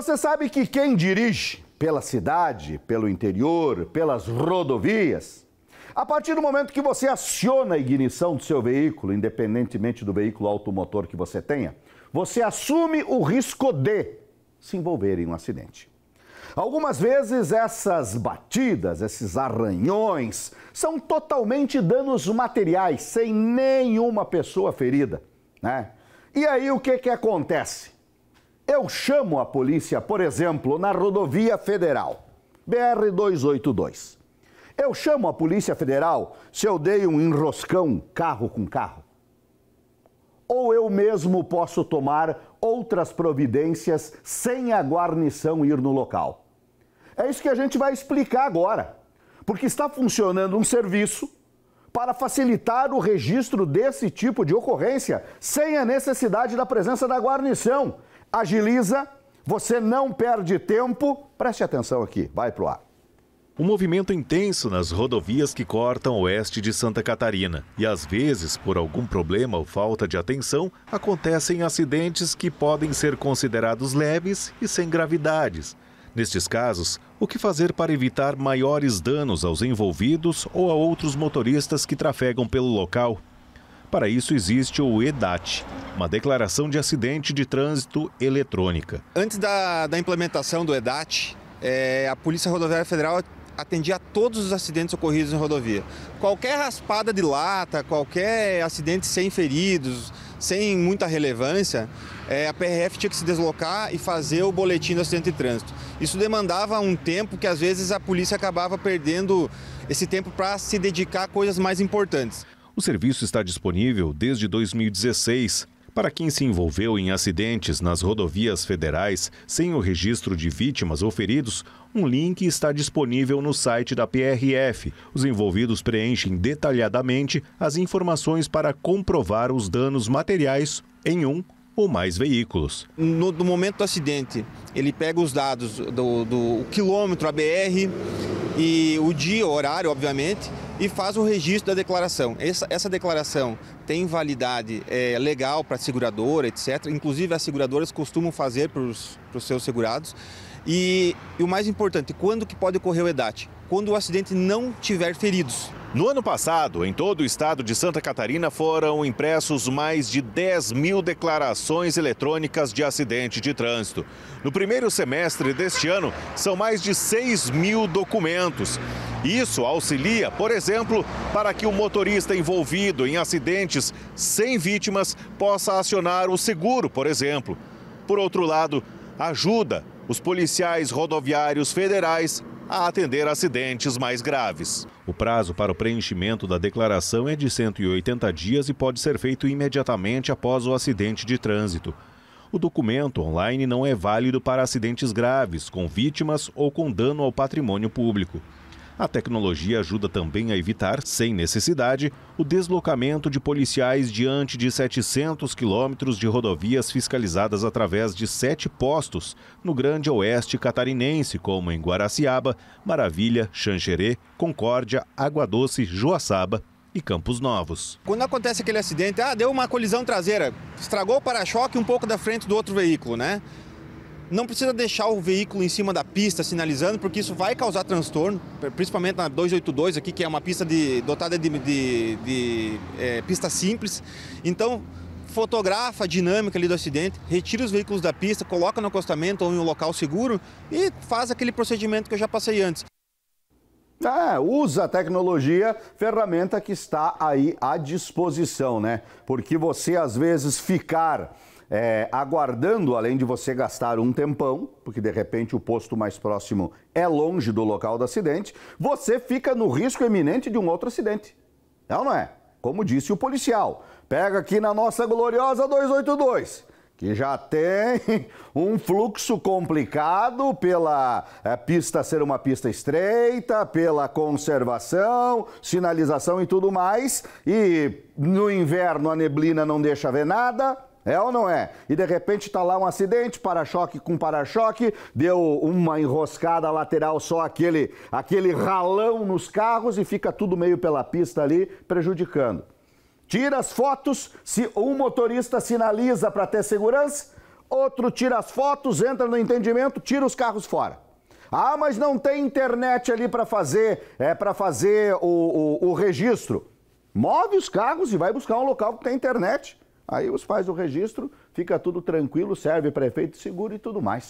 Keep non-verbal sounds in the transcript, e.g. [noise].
Você sabe que quem dirige pela cidade, pelo interior, pelas rodovias, a partir do momento que você aciona a ignição do seu veículo, independentemente do veículo automotor que você tenha, você assume o risco de se envolver em um acidente. Algumas vezes essas batidas, esses arranhões, são totalmente danos materiais, sem nenhuma pessoa ferida, né? E aí o que que acontece? Eu chamo a polícia, por exemplo, na rodovia federal, BR 282. Eu chamo a Polícia Federal se eu dei um enroscão carro com carro. Ou eu mesmo posso tomar outras providências sem a guarnição ir no local. É isso que a gente vai explicar agora, porque está funcionando um serviço para facilitar o registro desse tipo de ocorrência sem a necessidade da presença da guarnição agiliza, você não perde tempo. Preste atenção aqui, vai pro ar. Um movimento intenso nas rodovias que cortam o oeste de Santa Catarina. E às vezes, por algum problema ou falta de atenção, acontecem acidentes que podem ser considerados leves e sem gravidades. Nestes casos, o que fazer para evitar maiores danos aos envolvidos ou a outros motoristas que trafegam pelo local? Para isso existe o EDAT, uma declaração de acidente de trânsito eletrônica. Antes da, da implementação do EDAT, é, a Polícia Rodoviária Federal atendia a todos os acidentes ocorridos em rodovia. Qualquer raspada de lata, qualquer acidente sem feridos, sem muita relevância, é, a PRF tinha que se deslocar e fazer o boletim do acidente de trânsito. Isso demandava um tempo que às vezes a polícia acabava perdendo esse tempo para se dedicar a coisas mais importantes. O serviço está disponível desde 2016 para quem se envolveu em acidentes nas rodovias federais sem o registro de vítimas ou feridos, um link está disponível no site da PRF. Os envolvidos preenchem detalhadamente as informações para comprovar os danos materiais em um ou mais veículos. No, no momento do acidente, ele pega os dados do, do quilômetro, a BR e o dia, o horário, obviamente e faz o registro da declaração. Essa, essa declaração tem validade é, legal para a seguradora, etc. Inclusive, as seguradoras costumam fazer para os seus segurados. E, e, o mais importante, quando que pode ocorrer o EDAT? quando o acidente não tiver feridos. No ano passado, em todo o estado de Santa Catarina, foram impressos mais de 10 mil declarações eletrônicas de acidente de trânsito. No primeiro semestre deste ano, são mais de 6 mil documentos. Isso auxilia, por exemplo, para que o motorista envolvido em acidentes sem vítimas possa acionar o seguro, por exemplo. Por outro lado, ajuda os policiais rodoviários federais a atender acidentes mais graves. O prazo para o preenchimento da declaração é de 180 dias e pode ser feito imediatamente após o acidente de trânsito. O documento online não é válido para acidentes graves, com vítimas ou com dano ao patrimônio público. A tecnologia ajuda também a evitar, sem necessidade, o deslocamento de policiais diante de 700 quilômetros de rodovias fiscalizadas através de sete postos no Grande Oeste Catarinense, como em Guaraciaba, Maravilha, Xanxerê, Concórdia, Água Doce, Joaçaba e Campos Novos. Quando acontece aquele acidente, ah, deu uma colisão traseira, estragou o para-choque um pouco da frente do outro veículo, né? Não precisa deixar o veículo em cima da pista sinalizando, porque isso vai causar transtorno, principalmente na 282 aqui, que é uma pista de, dotada de, de, de é, pista simples. Então, fotografa a dinâmica ali do acidente, retira os veículos da pista, coloca no acostamento ou em um local seguro e faz aquele procedimento que eu já passei antes. É, usa a tecnologia, ferramenta que está aí à disposição, né? Porque você às vezes ficar é, aguardando, além de você gastar um tempão, porque de repente o posto mais próximo é longe do local do acidente, você fica no risco iminente de um outro acidente. É ou não é? Como disse o policial, pega aqui na nossa gloriosa 282 que já tem [laughs] um fluxo complicado pela é, pista ser uma pista estreita, pela conservação, sinalização e tudo mais. E no inverno a neblina não deixa ver nada, é ou não é? E de repente está lá um acidente, para-choque com para-choque, deu uma enroscada lateral só aquele, aquele ralão nos carros e fica tudo meio pela pista ali, prejudicando. Tira as fotos, se um motorista sinaliza para ter segurança, outro tira as fotos, entra no entendimento, tira os carros fora. Ah, mas não tem internet ali para fazer, é para fazer o, o, o registro. Move os carros e vai buscar um local que tem internet. Aí os faz o registro, fica tudo tranquilo, serve prefeito seguro e tudo mais.